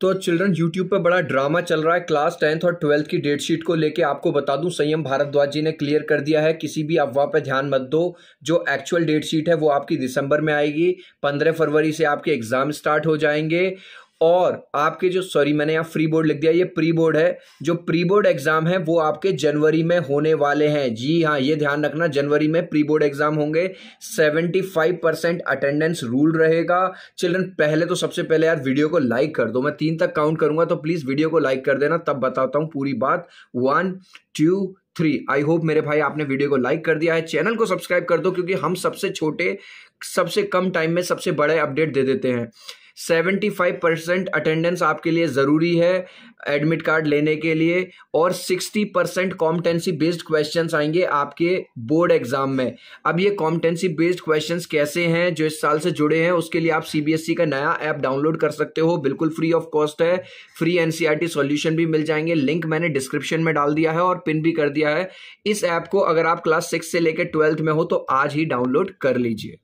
तो children YouTube पर बड़ा ड्रामा चल रहा है क्लास टेंथ और ट्वेल्थ की डेट शीट को लेके आपको बता दूं संयम भारद्वाज जी ने क्लियर कर दिया है किसी भी अफवाह पर ध्यान मत दो जो एक्चुअल डेट शीट है वो आपकी दिसंबर में आएगी पंद्रह फरवरी से आपके एग्ज़ाम स्टार्ट हो जाएंगे और आपके जो सॉरी मैंने यहाँ फ्री बोर्ड लिख दिया ये प्री बोर्ड है जो प्री बोर्ड एग्जाम है वो आपके जनवरी में होने वाले हैं जी हाँ ये ध्यान रखना जनवरी में प्री बोर्ड एग्जाम होंगे 75 परसेंट अटेंडेंस रूल रहेगा चिल्ड्रन पहले तो सबसे पहले यार वीडियो को लाइक कर दो मैं तीन तक काउंट करूंगा तो प्लीज वीडियो को लाइक कर देना तब बताता हूँ पूरी बात one two three I hope मेरे भाई आपने वीडियो को लाइक कर दिया है चैनल को सब्सक्राइब कर दो क्योंकि हम सबसे छोटे सबसे कम टाइम में सबसे बड़े अपडेट दे देते हैं सेवेंटी फाइव परसेंट अटेंडेंस आपके लिए ज़रूरी है एडमिट कार्ड लेने के लिए और sixty percent competency based question आएंगे आपके बोर्ड एग्जाम में अब ये कॉम्पिटेंसी बेस्ड क्वेश्चन कैसे हैं जो इस साल से जुड़े हैं उसके लिए आप ई e का नया ऐप डाउनलोड कर सकते हो बिल्कुल फ्री ऑफ कॉस्ट है फ्री टी सोल्यूशन भी मिल जाएंगे लिंक मैंने डिस्क्रिप्शन में डाल दिया है और पिन भी कर दिया है इस ऐप को अगर आप क्लास सिक्स से लेकर ट्वेल्थ में हो तो आज ही डाउनलोड कर लीजिए